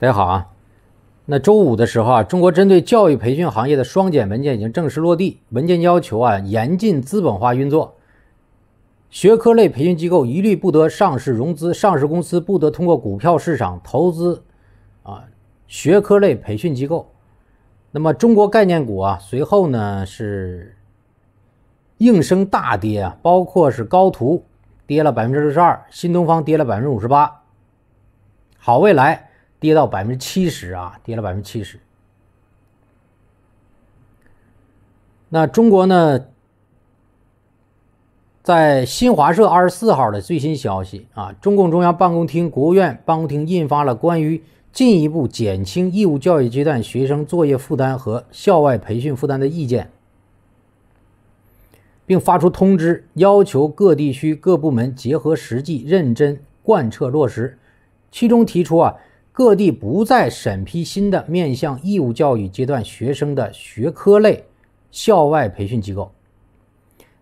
大家好啊，那周五的时候啊，中国针对教育培训行业的双减文件已经正式落地。文件要求啊，严禁资本化运作，学科类培训机构一律不得上市融资，上市公司不得通过股票市场投资啊学科类培训机构。那么中国概念股啊，随后呢是应声大跌啊，包括是高途跌了百分之六十二，新东方跌了百分之五十八，好未来。跌到百分之七十啊，跌了百分之七十。那中国呢？在新华社二十四号的最新消息啊，中共中央办公厅、国务院办公厅印发了关于进一步减轻义务教育阶段学生作业负担和校外培训负担的意见，并发出通知，要求各地区各部门结合实际，认真贯彻落实。其中提出啊。各地不再审批新的面向义务教育阶段学生的学科类校外培训机构，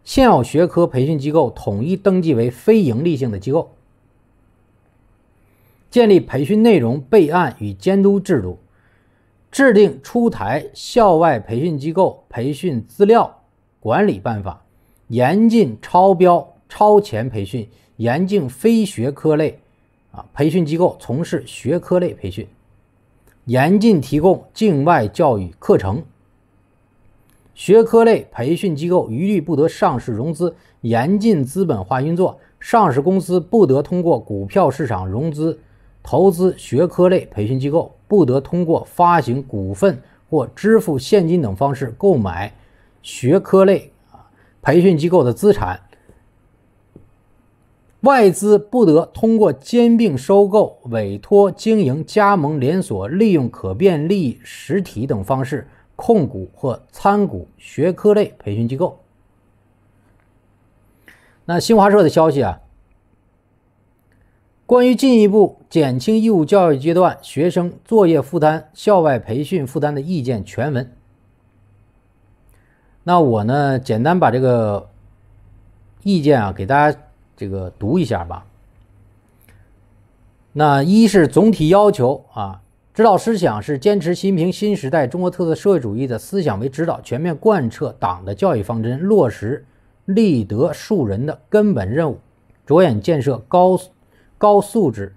现有学科培训机构统一登记为非营利性的机构，建立培训内容备案与监督制度，制定出台校外培训机构培训资料管理办法，严禁超标超前培训，严禁非学科类。啊，培训机构从事学科类培训，严禁提供境外教育课程。学科类培训机构一律不得上市融资，严禁资本化运作。上市公司不得通过股票市场融资投资学科类培训机构，不得通过发行股份或支付现金等方式购买学科类啊培训机构的资产。外资不得通过兼并收购、委托经营、加盟连锁、利用可变利益实体等方式控股或参股学科类培训机构。那新华社的消息啊，关于进一步减轻义务教育阶段学生作业负担、校外培训负担的意见全文。那我呢，简单把这个意见啊，给大家。这个读一下吧。那一是总体要求啊，指导思想是坚持习近平新时代中国特色社会主义的思想为指导，全面贯彻党的教育方针，落实立德树人的根本任务，着眼建设高高素质、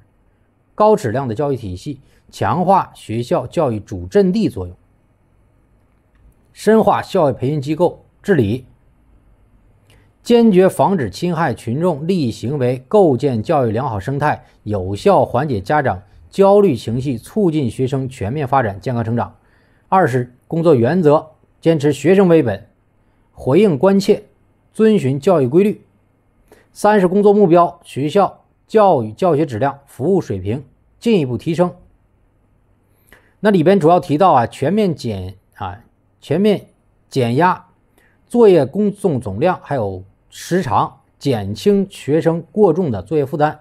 高质量的教育体系，强化学校教育主阵地作用，深化校外培训机构治理。坚决防止侵害群众利益行为，构建教育良好生态，有效缓解家长焦虑情绪，促进学生全面发展健康成长。二是工作原则，坚持学生为本，回应关切，遵循教育规律。三是工作目标，学校教育教学质量服务水平进一步提升。那里边主要提到啊，全面减啊，全面减压。作业工作总量还有时长，减轻学生过重的作业负担。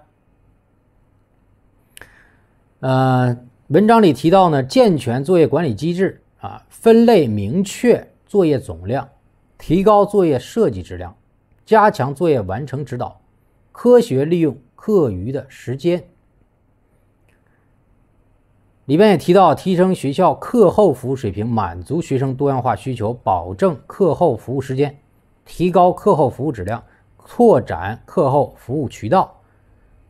呃，文章里提到呢，健全作业管理机制啊，分类明确作业总量，提高作业设计质量，加强作业完成指导，科学利用课余的时间。里面也提到，提升学校课后服务水平，满足学生多样化需求，保证课后服务时间，提高课后服务质量，拓展课后服务渠道，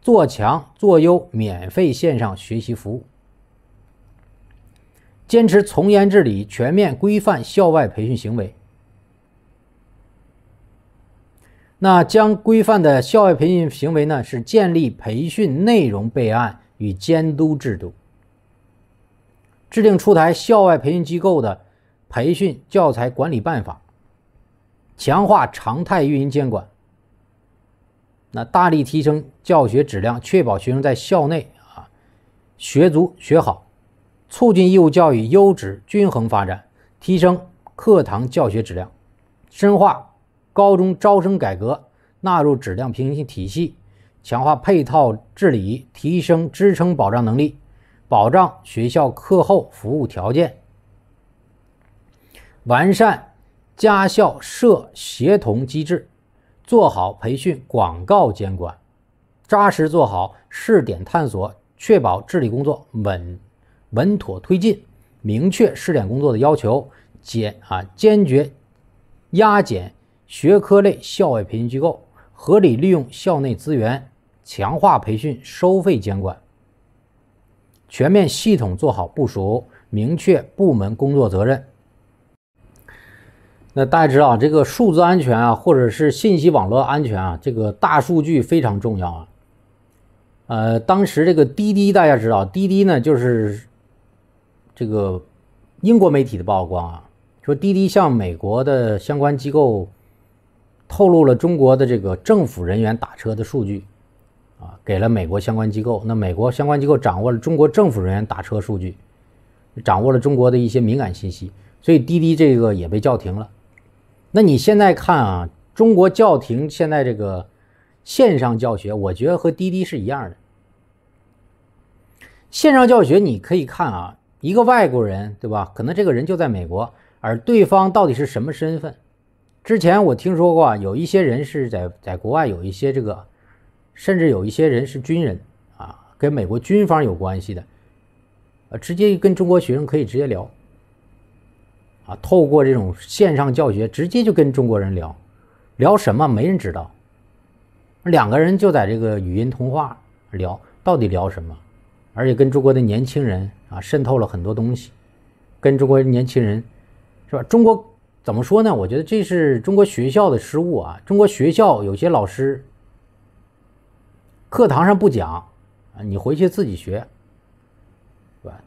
做强做优免费线上学习服务，坚持从严治理，全面规范校外培训行为。那将规范的校外培训行为呢？是建立培训内容备案与监督制度。制定出台校外培训机构的培训教材管理办法，强化常态运营监管。那大力提升教学质量，确保学生在校内啊学足学好，促进义务教育优质均衡发展，提升课堂教学质量，深化高中招生改革，纳入质量评价体系，强化配套治理，提升支撑保障能力。保障学校课后服务条件，完善家校社协同机制，做好培训广告监管，扎实做好试点探索，确保治理工作稳稳妥推进。明确试点工作的要求，坚啊坚决压减学科类校外培训机构，合理利用校内资源，强化培训收费监管。全面系统做好部署，明确部门工作责任。那大家知道啊，这个数字安全啊，或者是信息网络安全啊，这个大数据非常重要啊。呃，当时这个滴滴大家知道，滴滴呢就是这个英国媒体的曝光啊，说滴滴向美国的相关机构透露了中国的这个政府人员打车的数据。啊，给了美国相关机构，那美国相关机构掌握了中国政府人员打车数据，掌握了中国的一些敏感信息，所以滴滴这个也被叫停了。那你现在看啊，中国叫停现在这个线上教学，我觉得和滴滴是一样的。线上教学你可以看啊，一个外国人对吧？可能这个人就在美国，而对方到底是什么身份？之前我听说过有一些人是在在国外有一些这个。甚至有一些人是军人啊，跟美国军方有关系的，呃，直接跟中国学生可以直接聊，啊，透过这种线上教学，直接就跟中国人聊，聊什么没人知道，两个人就在这个语音通话聊，到底聊什么？而且跟中国的年轻人啊渗透了很多东西，跟中国年轻人，是吧？中国怎么说呢？我觉得这是中国学校的失误啊，中国学校有些老师。课堂上不讲，啊，你回去自己学，对吧？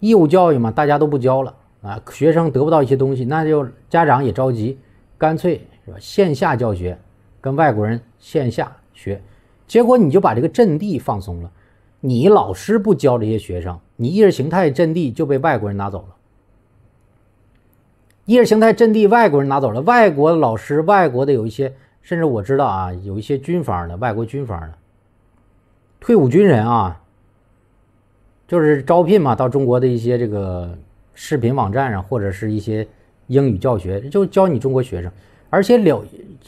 义务教育嘛，大家都不教了啊，学生得不到一些东西，那就家长也着急，干脆是吧？线下教学，跟外国人线下学，结果你就把这个阵地放松了。你老师不教这些学生，你意识形态阵地就被外国人拿走了。意识形态阵地外国人拿走了，外国老师，外国的有一些，甚至我知道啊，有一些军方的，外国军方的。退伍军人啊，就是招聘嘛，到中国的一些这个视频网站上，或者是一些英语教学，就教你中国学生，而且了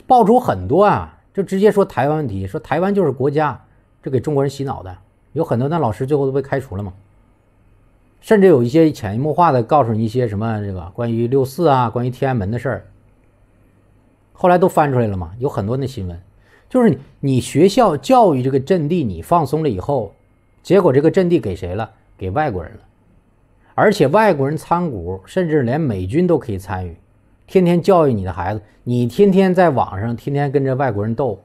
爆出很多啊，就直接说台湾问题，说台湾就是国家，这给中国人洗脑的，有很多那老师最后都被开除了嘛，甚至有一些潜移默化的告诉你一些什么这个关于六四啊，关于天安门的事儿，后来都翻出来了嘛，有很多那新闻。就是你学校教育这个阵地你放松了以后，结果这个阵地给谁了？给外国人了。而且外国人参股，甚至连美军都可以参与。天天教育你的孩子，你天天在网上天天跟着外国人斗，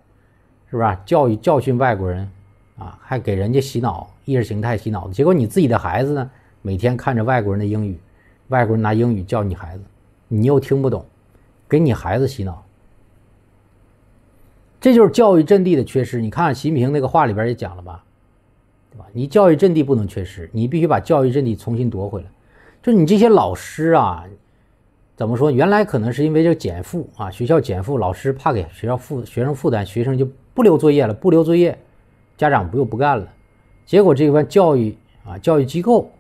是不是？教育教训外国人啊，还给人家洗脑，意识形态洗脑。结果你自己的孩子呢，每天看着外国人的英语，外国人拿英语教你孩子，你又听不懂，给你孩子洗脑。这就是教育阵地的缺失。你看习近平那个话里边也讲了吧，对吧？你教育阵地不能缺失，你必须把教育阵地重新夺回来。就你这些老师啊，怎么说？原来可能是因为这减负啊，学校减负，老师怕给学校负学生负担，学生就不留作业了，不留作业，家长不又不干了。结果这一帮教育啊，教育机构，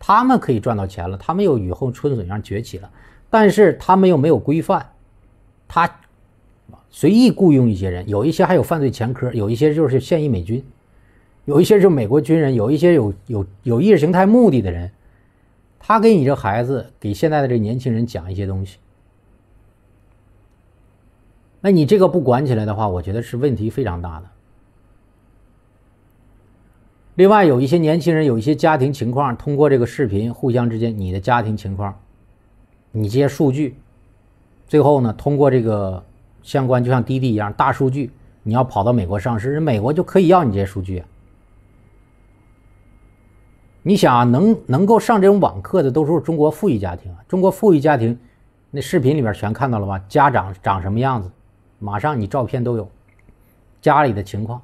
他们可以赚到钱了，他们又雨后春笋一样崛起了，但是他们又没有规范，他。随意雇佣一些人，有一些还有犯罪前科，有一些就是现役美军，有一些是美国军人，有一些有有有意识形态目的的人，他给你这孩子，给现在的这年轻人讲一些东西，那你这个不管起来的话，我觉得是问题非常大的。另外，有一些年轻人，有一些家庭情况，通过这个视频互相之间，你的家庭情况，你这些数据，最后呢，通过这个。相关就像滴滴一样，大数据你要跑到美国上市，人美国就可以要你这些数据。你想啊，能能够上这种网课的，都是中国富裕家庭。中国富裕家庭，那视频里面全看到了吧？家长长什么样子，马上你照片都有，家里的情况，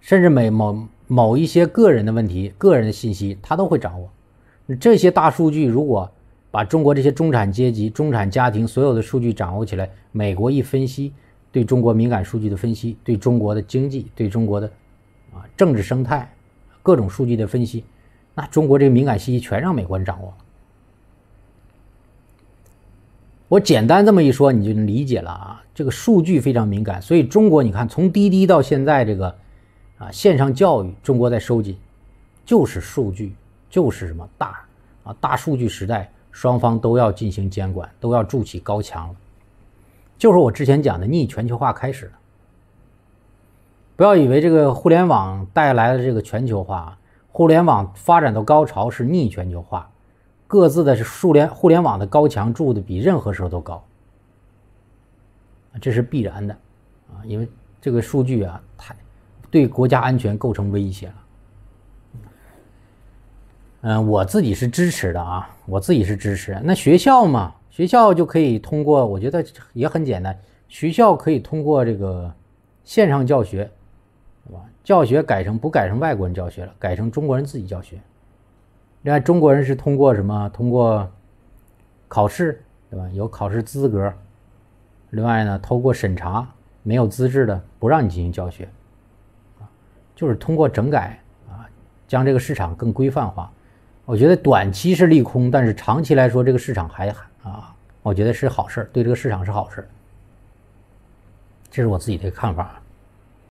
甚至每某某一些个人的问题、个人的信息，他都会掌握。这些大数据如果。把中国这些中产阶级、中产家庭所有的数据掌握起来，美国一分析，对中国敏感数据的分析，对中国的经济、对中国的啊政治生态各种数据的分析，那中国这个敏感信息全让美国人掌握了。我简单这么一说，你就能理解了啊。这个数据非常敏感，所以中国你看，从滴滴到现在这个啊线上教育，中国在收紧，就是数据，就是什么大啊大数据时代。双方都要进行监管，都要筑起高墙了。就是我之前讲的逆全球化开始了。不要以为这个互联网带来的这个全球化，互联网发展到高潮是逆全球化，各自的是数联互联网的高墙筑的比任何时候都高，这是必然的啊，因为这个数据啊，它对国家安全构成威胁了。嗯，我自己是支持的啊，我自己是支持。那学校嘛，学校就可以通过，我觉得也很简单，学校可以通过这个线上教学，对吧？教学改成不改成外国人教学了，改成中国人自己教学。另外，中国人是通过什么？通过考试，对吧？有考试资格。另外呢，通过审查，没有资质的不让你进行教学，啊，就是通过整改啊，将这个市场更规范化。我觉得短期是利空，但是长期来说，这个市场还啊，我觉得是好事，对这个市场是好事。这是我自己的看法。